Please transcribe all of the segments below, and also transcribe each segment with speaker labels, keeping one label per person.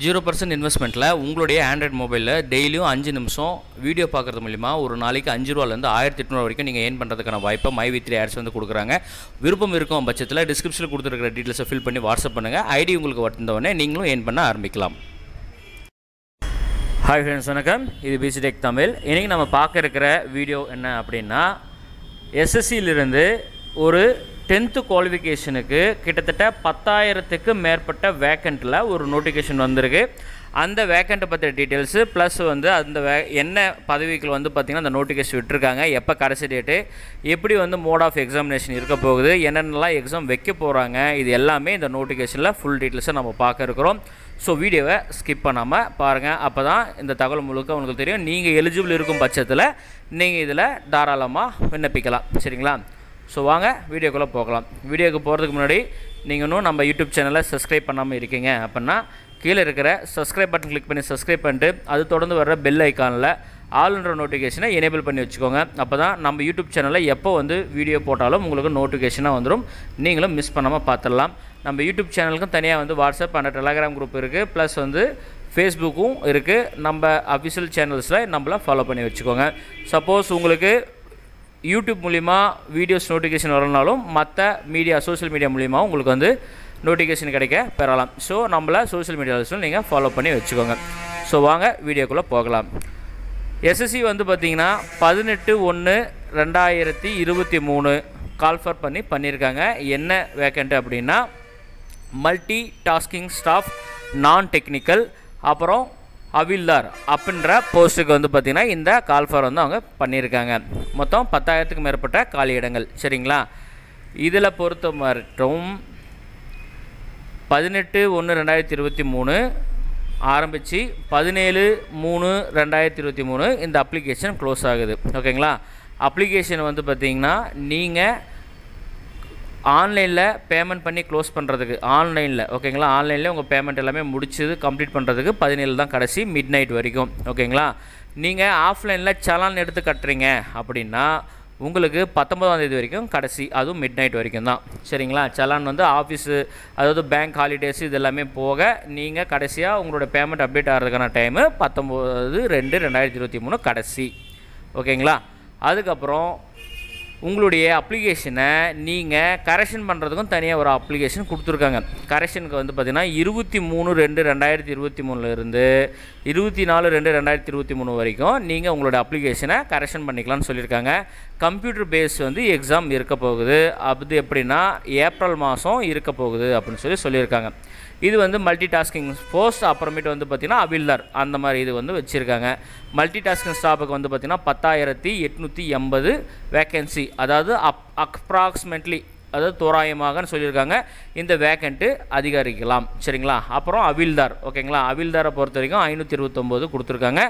Speaker 1: zero percent இன்வெஸ்ட்மெண்ட்டில் உங்களுடைய Android மொபைலில் டெய்லியும் அஞ்சு நிமிஷம் வீடியோ பார்க்குறது மூலிமா ஒரு நாளைக்கு அஞ்சு ரூபாலேருந்து ஆயிரத்தி எட்நூறு வரைக்கும் நீங்கள் ஏன் பண்ணுறதுக்கான வாய்ப்பை மை வி த்ரீ ஆட்ஸ் வந்து கொடுக்குறாங்க விருப்பம் இருக்கும் பட்சத்தில் டிஸ்கிரிப்ஷனில் கொடுத்துருக்கிற டீட்டெயில்ஸை ஃபில் பண்ணி வாட்ஸ்அப் பண்ணுங்கள் ஐடி உங்களுக்கு வந்தவொடனே நீங்களும் ஏன் பண்ண ஆரம்பிக்கலாம் ஹாய் ஃப்ரெண்ட்ஸ் வணக்கம் இது பிசி டெக் தமிழ் இன்றைக்கி நம்ம பார்க்க இருக்கிற வீடியோ என்ன அப்படின்னா எஸ்எஸ்சியிலிருந்து ஒரு டென்த்து குவாலிஃபிகேஷனுக்கு கிட்டத்தட்ட பத்தாயிரத்துக்கு மேற்பட்ட வேக்கண்ட்டில் ஒரு நோட்டிஃபிகேஷன் வந்திருக்கு அந்த வேக்கண்ட்டை பற்றிய டீட்டெயில்ஸு ப்ளஸ் வந்து அந்த வே என்ன பதவிகள் வந்து பார்த்திங்கன்னா அந்த நோட்டிஃபிகேஷன் விட்டுருக்காங்க எப்போ கடைசி டேட்டு எப்படி வந்து மோட் ஆஃப் எக்ஸாமினேஷன் இருக்க போகுது என்னென்னலாம் எக்ஸாம் வைக்க போகிறாங்க இது எல்லாமே இந்த நோட்டிஃபிகேஷனில் ஃபுல் டீட்டெயில்ஸை நம்ம பார்க்க இருக்கிறோம் ஸோ வீடியோவை ஸ்கிப் பண்ணாமல் பாருங்கள் அப்போ தான் இந்த தகவல் முழுக்க உங்களுக்கு தெரியும் நீங்கள் எலிஜிபிள் இருக்கும் பட்சத்தில் நீங்கள் இதில் தாராளமாக விண்ணப்பிக்கலாம் சரிங்களா ஸோ வாங்க வீடியோக்குள்ளே போகலாம் வீடியோக்கு போகிறதுக்கு முன்னாடி நீங்கள் இன்னும் நம்ம யூடியூப் சேனலை சப்ஸ்கிரைப் பண்ணாமல் இருக்கீங்க அப்படின்னா கீழே இருக்கிற சப்ஸ்கிரைப் பட்டன் கிளிக் பண்ணி சப்ஸ்கிரைப் பண்ணிட்டு அது தொடர்ந்து வர்ற பெல் ஐக்கானில் ஆளுன்ற நோட்டிஃபிகேஷனை எனேபிள் பண்ணி வச்சுக்கோங்க அப்போ தான் நம்ம யூடியூப் சேனலில் எப்போ வந்து வீடியோ போட்டாலும் உங்களுக்கு நோட்டிஃபிகேஷனாக வந்துடும் நீங்களும் மிஸ் பண்ணாமல் பார்த்துடலாம் நம்ம யூடியூப் சேனலுக்கும் தனியாக வந்து வாட்ஸ்அப் அண்ட் டெலாகிராம் குரூப் இருக்குது ப்ளஸ் வந்து ஃபேஸ்புக்கும் இருக்குது நம்ம அஃபிஷியல் சேனல்ஸில் நம்மளாம் ஃபாலோ பண்ணி வச்சுக்கோங்க சப்போஸ் உங்களுக்கு யூடியூப் மூலிமா வீடியோஸ் நோட்டிஃபிகேஷன் வரலனாலும் மற்ற மீடியா சோஷியல் மீடியா மூலிமா உங்களுக்கு வந்து நோட்டிஃபிகேஷன் கிடைக்க பெறலாம் ஸோ நம்மளை சோஷியல் மீடியாவில் நீங்கள் ஃபாலோ பண்ணி வச்சுக்கோங்க ஸோ வாங்க வீடியோக்குள்ளே போகலாம் எஸ்எஸ்சி வந்து பார்த்திங்கன்னா பதினெட்டு ஒன்று ரெண்டாயிரத்தி இருபத்தி மூணு கால்ஃபர் பண்ணி பண்ணியிருக்காங்க என்ன வேக்கண்ட்டு அப்படின்னா multi tasking staff non technical அப்புறம் அவில்லார் அப்படின்ற போஸ்ட்டுக்கு வந்து பார்த்திங்கன்னா இந்த கால்ஃபார் வந்து அவங்க பண்ணியிருக்காங்க மொத்தம் பத்தாயிரத்துக்கு மேற்பட்ட காலி இடங்கள் சரிங்களா இதில் பொறுத்த மட்டும் பதினெட்டு ஒன்று ரெண்டாயிரத்தி இருபத்தி மூணு ஆரம்பித்து பதினேழு மூணு ரெண்டாயிரத்தி இருபத்தி மூணு இந்த அப்ளிகேஷன் க்ளோஸ் ஆகுது ஓகேங்களா அப்ளிகேஷன் வந்து பார்த்திங்கன்னா நீங்கள் ஆன்லைனில் பேமெண்ட் பண்ணி க்ளோஸ் பண்ணுறதுக்கு ஆன்லைனில் ஓகேங்களா ஆன்லைனில் உங்கள் பேமெண்ட் எல்லாமே முடிச்சது கம்ப்ளீட் பண்ணுறதுக்கு பதினேழு தான் கடைசி மிட் நைட் வரைக்கும் ஓகேங்களா நீங்கள் ஆஃப்லைனில் சலான் எடுத்து கட்டுறீங்க அப்படின்னா உங்களுக்கு தேதி வரைக்கும் கடைசி அதுவும் மிட் நைட் வரைக்கும் தான் சரிங்களா சலான் வந்து ஆஃபீஸு அதாவது பேங்க் ஹாலிடேஸ் இது எல்லாமே போக நீங்கள் கடைசியாக உங்களோட பேமெண்ட் அப்டேட் ஆகிறதுக்கான டைமு பத்தொம்போது ரெண்டு ரெண்டாயிரத்தி இருபத்தி மூணு கடைசி ஓகேங்களா அதுக்கப்புறம் உங்களுடைய அப்ளிகேஷனை நீங்கள் கரெக்ஷன் பண்ணுறதுக்கும் தனியாக ஒரு அப்ளிகேஷன் கொடுத்துருக்காங்க கரெக்ஷனுக்கு வந்து பார்த்திங்கன்னா இருபத்தி மூணு ரெண்டு ரெண்டாயிரத்தி இருபத்தி மூணுலேருந்து இருபத்தி நாலு ரெண்டு ரெண்டாயிரத்தி இருபத்தி மூணு வரைக்கும் நீங்கள் உங்களோட அப்ளிகேஷனை கரெக்ஷன் பண்ணிக்கலாம்னு சொல்லியிருக்காங்க கம்ப்யூட்டர் பேஸ் வந்து எக்ஸாம் இருக்க போகுது அது எப்படின்னா ஏப்ரல் மாதம் இருக்க போகுது அப்படின்னு சொல்லி சொல்லியிருக்காங்க இது வந்து மல்டி டாஸ்கிங் ஃபோர்ஸ் அப்புறமேட்டு வந்து பார்த்திங்கன்னா அவில்லர் அந்த மாதிரி இது வந்து வச்சுருக்காங்க மல்டி டாஸ்கிங் ஸ்டாஃபுக்கு வந்து பார்த்திங்கன்னா பத்தாயிரத்தி எட்நூற்றி எண்பது வேக்கன்சி அதாவது அப் அப்ராக்சிமேட்லி அதாவது தோராயமாகன்னு சொல்லியிருக்காங்க இந்த வேக்கண்ட்டு அதிகரிக்கலாம் சரிங்களா அப்புறம் அவில்தார் ஓகேங்களா அவில்தாரை பொறுத்த வரைக்கும் ஐநூற்றி இருபத்தொம்போது கொடுத்துருக்காங்க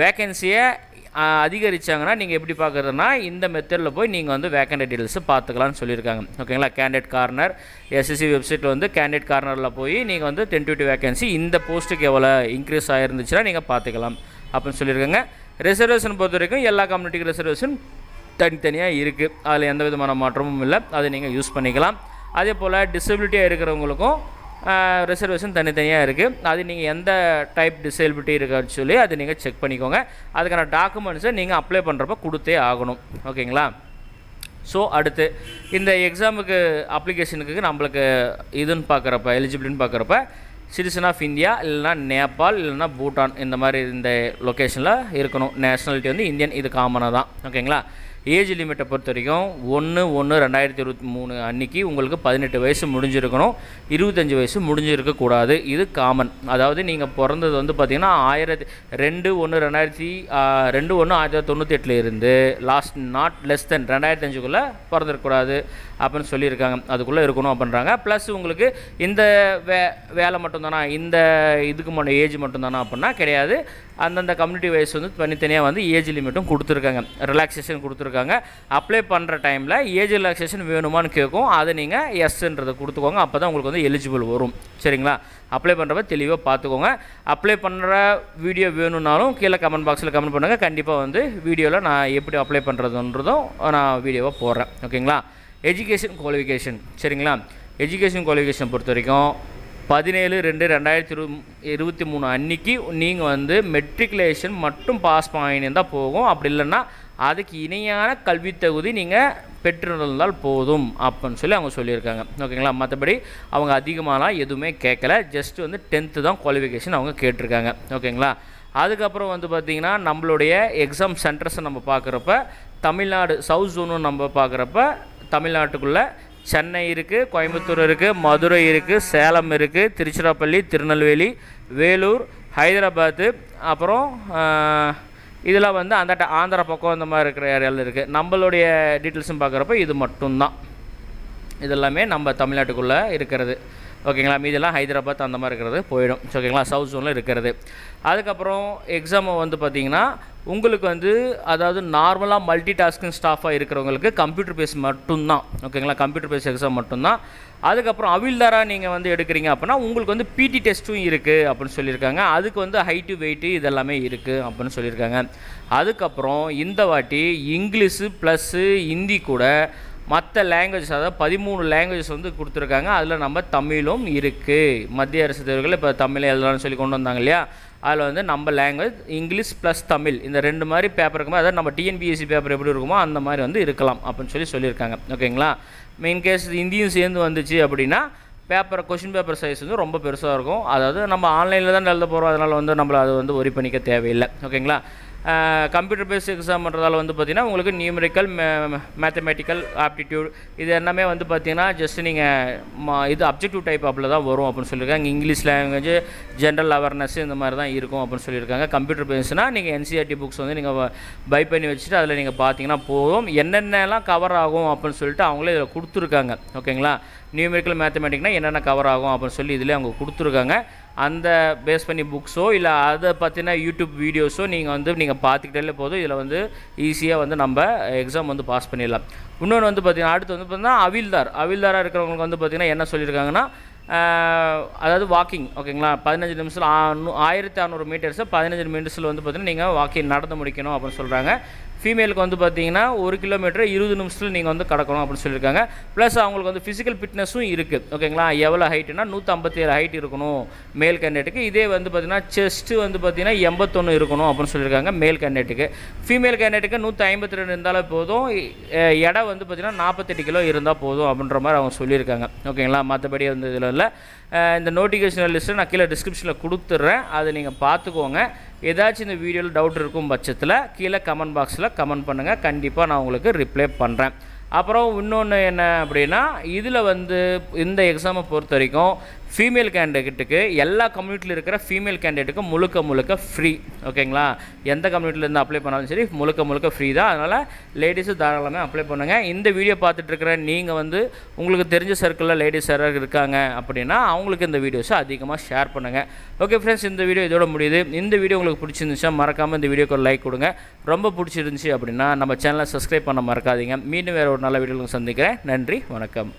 Speaker 1: வேக்கன்சியை அதிகரித்தாங்கன்னா நீங்கள் எப்படி பார்க்குறதுனா இந்த மெத்தடில் போய் நீங்கள் வந்து வேக்கண்ட் டீட்டெயில்ஸை பார்த்துக்கலாம்னு சொல்லியிருக்காங்க ஓகேங்களா கேண்டிடேட் கார்னர் எஸ்எஸ்சி வெப்சைட்டில் வந்து கேண்டிடேட் கார்னரில் போய் நீங்கள் வந்து டென் டென்டிவிட்டி வேக்கன்சி இந்த போஸ்ட்டுக்கு எவ்வளோ இன்க்ரீஸ் ஆகிருந்துச்சுன்னா நீங்கள் பார்த்துக்கலாம் அப்படின்னு சொல்லியிருக்காங்க ரிசர்வேஷன் பொறுத்த வரைக்கும் எல்லா கம்யூனிட்டிக்கு ரிசர்வேஷன் தனித்தனியாக இருக்குது அதில் எந்த விதமான மாற்றமும் இல்லை அதை நீங்கள் யூஸ் பண்ணிக்கலாம் அதே போல் டிசபிலிட்டியாக இருக்கிறவங்களுக்கும் ரிசர்வேஷன் தனித்தனியாக இருக்குது அது நீங்கள் எந்த டைப் டிசபிலிட்டி இருக்கான்னு சொல்லி அது நீங்கள் செக் பண்ணிக்கோங்க அதுக்கான டாக்குமெண்ட்ஸை நீங்கள் அப்ளை பண்ணுறப்ப கொடுத்தே ஆகணும் ஓகேங்களா ஸோ அடுத்து இந்த எக்ஸாமுக்கு அப்ளிகேஷனுக்கு நம்மளுக்கு இதுன்னு பார்க்குறப்ப எலிஜிபிலிட்டின்னு பார்க்குறப்ப சிட்டிசன் ஆஃப் இந்தியா இல்லைனா நேபாள் இல்லைனா பூட்டான் இந்த மாதிரி இந்த லொக்கேஷனில் இருக்கணும் நேஷ்னாலிட்டி வந்து இந்தியன் இது காமனாக தான் ஓகேங்களா ஏஜ் லிமிட்டை பொறுத்த வரைக்கும் ஒன்று ஒன்று ரெண்டாயிரத்தி இருபத்தி மூணு அன்றைக்கி உங்களுக்கு பதினெட்டு வயசு முடிஞ்சிருக்கணும் இருபத்தஞ்சி வயசு முடிஞ்சிருக்கக்கூடாது இது காமன் அதாவது நீங்கள் பிறந்தது வந்து பார்த்திங்கன்னா ஆயிரத்தி ரெண்டு ஒன்று ரெண்டாயிரத்தி ரெண்டு ஒன்று ஆயிரத்தி தொள்ளாயிரத்தி தொண்ணூற்றி இருந்து லாஸ்ட் நாட் லெஸ் தென் ரெண்டாயிரத்தஞ்சுக்குள்ளே பிறந்திருக்கக்கூடாது அப்படின்னு சொல்லியிருக்காங்க அதுக்குள்ளே இருக்கணும் அப்படின்றாங்க ப்ளஸ் உங்களுக்கு இந்த வே வேலை மட்டும்தானா இந்த இதுக்கு மட்டும் ஏஜ் மட்டும்தானா அப்படின்னா கிடையாது அந்தந்த கம்யூனிட்டி வைஸ் வந்து தனித்தனியாக வந்து ஏஜ் லிமிட்டும் கொடுத்துருக்காங்க ரிலாக்ஸேஷன் கொடுத்துருக்காங்க அப்ளை பண்ணுற டைமில் ஏஜ் ரிலாக்ஸேஷன் வேணுமான்னு கேட்கும் அதை நீங்கள் எஸ்ன்றதை கொடுத்துக்கோங்க அப்போ தான் உங்களுக்கு வந்து எலிஜிபிள் வரும் சரிங்களா அப்ளை பண்ணுறப்ப தெளிவாக பார்த்துக்கோங்க அப்ளை பண்ணுற வீடியோ வேணும்னாலும் கீழே கமெண்ட் பாக்ஸில் கமெண்ட் பண்ணுங்கள் கண்டிப்பாக வந்து வீடியோவில் நான் எப்படி அப்ளை பண்ணுறதுன்றதும் நான் வீடியோவாக போடுறேன் ஓகேங்களா எஜுகேஷன் குவாலிஃபிகேஷன் சரிங்களா எஜுகேஷன் குவாலிஃபிகேஷன் பொறுத்த வரைக்கும் பதினேழு ரெண்டு ரெண்டாயிரத்தி இரு இருபத்தி மூணு அன்னைக்கு நீங்கள் வந்து மெட்ரிகுலேஷன் மட்டும் பாஸ் தான் போகும் அப்படி இல்லைன்னா அதுக்கு இணையான கல்வி தகுதி நீங்கள் பெற்றிருந்தால் போதும் அப்படின்னு சொல்லி அவங்க சொல்லியிருக்காங்க ஓகேங்களா மற்றபடி அவங்க அதிகமாகலாம் எதுவுமே கேட்கல ஜஸ்ட் வந்து டென்த்து தான் குவாலிஃபிகேஷன் அவங்க கேட்டிருக்காங்க ஓகேங்களா அதுக்கப்புறம் வந்து பார்த்திங்கன்னா நம்மளுடைய எக்ஸாம் சென்டர்ஸை நம்ம பார்க்குறப்ப தமிழ்நாடு சவுத் ஜோனும் நம்ம பார்க்குறப்ப தமிழ்நாட்டுக்குள்ளே சென்னை இருக்குது கோயம்புத்தூர் இருக்குது மதுரை இருக்குது சேலம் இருக்குது திருச்சிராப்பள்ளி திருநெல்வேலி வேலூர் ஹைதராபாத்து அப்புறம் இதில் வந்து அந்த ஆந்திரா பக்கம் இந்த மாதிரி இருக்கிற ஏரியாவில் இருக்குது நம்மளுடைய டீட்டெயில்ஸும் பார்க்குறப்ப இது மட்டும்தான் இதெல்லாமே நம்ம தமிழ்நாட்டுக்குள்ளே இருக்கிறது ஓகேங்களா மீதெல்லாம் ஹைதராபாத் அந்த மாதிரி இருக்கிறது போயிடும் ஓகேங்களா சவுத் ஜோனில் இருக்கிறது அதுக்கப்புறம் எக்ஸாம் வந்து பார்த்திங்கன்னா உங்களுக்கு வந்து அதாவது நார்மலாக மல்டி டாஸ்கிங் ஸ்டாஃபாக இருக்கிறவங்களுக்கு கம்ப்யூட்டர் பேஸ் மட்டும்தான் ஓகேங்களா கம்ப்யூட்டர் பேஸ் எக்ஸாம் மட்டும்தான் அதுக்கப்புறம் அவில்தாராக நீங்கள் வந்து எடுக்கிறீங்க அப்படின்னா உங்களுக்கு வந்து பிடி டெஸ்ட்டும் இருக்குது அப்படின்னு சொல்லியிருக்காங்க அதுக்கு வந்து ஹைட்டு வெயிட்டு இதெல்லாமே இருக்குது அப்படின்னு சொல்லியிருக்காங்க அதுக்கப்புறம் இந்த வாட்டி இங்கிலீஷு ப்ளஸ்ஸு ஹிந்தி கூட மற்ற லாங்குவேஜஸ் அதாவது பதிமூணு லாங்குவேஜஸ் வந்து கொடுத்துருக்காங்க அதில் நம்ம தமிழும் இருக்குது மத்திய அரசு தேர்வுகள் இப்போ தமிழை எழுதலாம்னு சொல்லி கொண்டு வந்தாங்க இல்லையா அதில் வந்து நம்ம லாங்குவேஜ் இங்கிலீஷ் ப்ளஸ் தமிழ் இந்த ரெண்டு மாதிரி பேப்பர் இருக்கும்போது அதாவது நம்ம டிஎன்பிஎஸ்சி பேப்பர் எப்படி இருக்குமோ அந்த மாதிரி வந்து இருக்கலாம் அப்படின்னு சொல்லி சொல்லியிருக்காங்க ஓகேங்களா மெயின் கேஸ் இந்தியும் சேர்ந்து வந்துச்சு அப்படின்னா பேப்பர் கொஷின் பேப்பர் சைஸ் வந்து ரொம்ப பெருசாக இருக்கும் அதாவது நம்ம ஆன்லைனில் தான் எழுத போகிறோம் அதனால் வந்து நம்மளை அது வந்து ஒரி பண்ணிக்க தேவையில்லை ஓகேங்களா கம்ப்யூட்டர் பேஸ்ட் எக்ஸாம் பண்ணுறதால வந்து பார்த்திங்கன்னா உங்களுக்கு நியூமெரிக்கல் மேத்தமெட்டிக்கல் ஆப்டிடியூட் இது எல்லாமே வந்து பார்த்திங்கன்னா ஜஸ்ட் நீங்கள் இது அப்ஜெக்டிவ் டைப் அப்பில் தான் வரும் அப்படின்னு சொல்லியிருக்காங்க இங்கிலீஷ் லாங்குவேஜ் ஜென்ரல் அவேர்னஸ் இந்த மாதிரி தான் இருக்கும் அப்படின்னு சொல்லியிருக்காங்க கம்ப்யூட்டர் பேஸ்னால் நீங்கள் என்சிஆர்டி புக்ஸ் வந்து நீங்கள் பை பண்ணி வச்சுட்டு அதில் நீங்கள் பார்த்தீங்கன்னா போதும் என்னென்னலாம் கவர் ஆகும் அப்படின்னு சொல்லிட்டு அவங்களே இதில் கொடுத்துருக்காங்க ஓகேங்களா நியூமெரிக்கல் மேத்தமெட்டிக்னால் என்னென்ன கவர் ஆகும் அப்படின்னு சொல்லி இதில் அவங்க கொடுத்துருக்காங்க அந்த பேஸ் பண்ணி புக்ஸோ இல்லை அதை பற்றின யூடியூப் வீடியோஸோ நீங்கள் வந்து நீங்கள் பார்த்துக்கிட்டாலே போதும் இதில் வந்து ஈஸியாக வந்து நம்ம எக்ஸாம் வந்து பாஸ் பண்ணிடலாம் இன்னொன்று வந்து பார்த்திங்கன்னா அடுத்து வந்து பார்த்திங்கன்னா அவில்தார் அவில்தாராக இருக்கிறவங்களுக்கு வந்து பார்த்திங்கன்னா என்ன சொல்லியிருக்காங்கன்னா அதாவது வாக்கிங் ஓகேங்களா பதினஞ்சு நிமிஷத்தில் ஆயிரத்தி அறநூறு மீட்டர்ஸை பதினஞ்சு நிமிஷத்தில் வந்து பார்த்திங்கன்னா நீங்கள் வாக்கிங் நடந்து முடிக்கணும் அப்படின்னு சொல்கிறாங்க ஃபீமேலுக்கு வந்து பார்த்தீங்கன்னா ஒரு கிலோமீட்டர் இருபது நிமிஷத்தில் நீங்கள் வந்து கடக்கணும் அப்படின்னு சொல்லியிருக்காங்க ப்ளஸ் அவங்களுக்கு வந்து ஃபிசிக்கல் ஃபிட்னஸும் இருக்குது ஓகேங்களா எவ்வளோ ஹைட்டுனா நூற்றம்பத்தி ஏழு ஹைட் இருக்கணும் மேல் கேண்டேட்டுக்கு இதே வந்து பார்த்திங்கன்னா செஸ்ட்டு வந்து பார்த்திங்கன்னா எண்பத்தொன்று இருக்கணும் அப்படின்னு சொல்லியிருக்காங்க மேல் கேண்டேட்டுக்கு ஃபீமேல் கேண்டேட்டுக்கு நூற்றி ஐம்பத்தி ரெண்டு இருந்தாலே போதும் எடை வந்து பார்த்திங்கன்னா நாற்பத்தெட்டு கிலோ இருந்தால் போதும் அப்படின்ற மாதிரி அவங்க சொல்லியிருக்காங்க ஓகேங்களா மற்றபடி அந்த இதில் இல்லை இந்த நோட்டிஃபிகேஷன் லிஸ்ட்டு நான் கீழே டிஸ்கிரிப்ஷனில் கொடுத்துட்றேன் அதை நீங்கள் பார்த்துக்கோங்க ஏதாச்சும் இந்த வீடியோவில் டவுட் இருக்கும் பட்சத்தில் கீழே கமெண்ட் பாக்ஸில் கமெண்ட் பண்ணுங்கள் கண்டிப்பாக நான் உங்களுக்கு ரிப்ளை பண்ணுறேன் அப்புறம் இன்னொன்று என்ன அப்படின்னா இதில் வந்து இந்த எக்ஸாமை பொறுத்த வரைக்கும் ஃபீமேல் கேண்டிடேட்டுக்கு எல்லா கம்யூனிட்டியில் இருக்கிற ஃபீமேல் கேண்டிடேட்டுக்கு முழுக்க முழுக்க ஃப்ரீ ஓகேங்களா எந்த கம்யூனிட்டிலேருந்து அப்ளை பண்ணாலும் சரி முழுக்க முழுக்க ஃப்ரீ தான் அதனால் லேடிஸும் தாராளமாக அப்ளை பண்ணுங்கள் இந்த வீடியோ பார்த்துட்டு இருக்கிற நீங்கள் வந்து உங்களுக்கு தெரிஞ்ச சர்க்கிளில் லேடிஸ் யாராவது இருக்காங்க அப்படின்னா அவங்களுக்கு இந்த வீடியோஸை அதிகமாக ஷேர் பண்ணுங்கள் ஓகே ஃப்ரெண்ட்ஸ் இந்த வீடியோ இதோட முடியுது இந்த வீடியோ உங்களுக்கு பிடிச்சிருந்துச்சா மறக்காமல் இந்த வீடியோக்கு ஒரு லைக் கொடுங்க ரொம்ப பிடிச்சிருந்துச்சி அப்படின்னா நம்ம சேனலை சப்ஸ்கிரைப் பண்ண மறக்காதீங்க மீண்டும் வேறு ஒரு நல்ல வீடியோவில் சந்திக்கிறேன் நன்றி வணக்கம்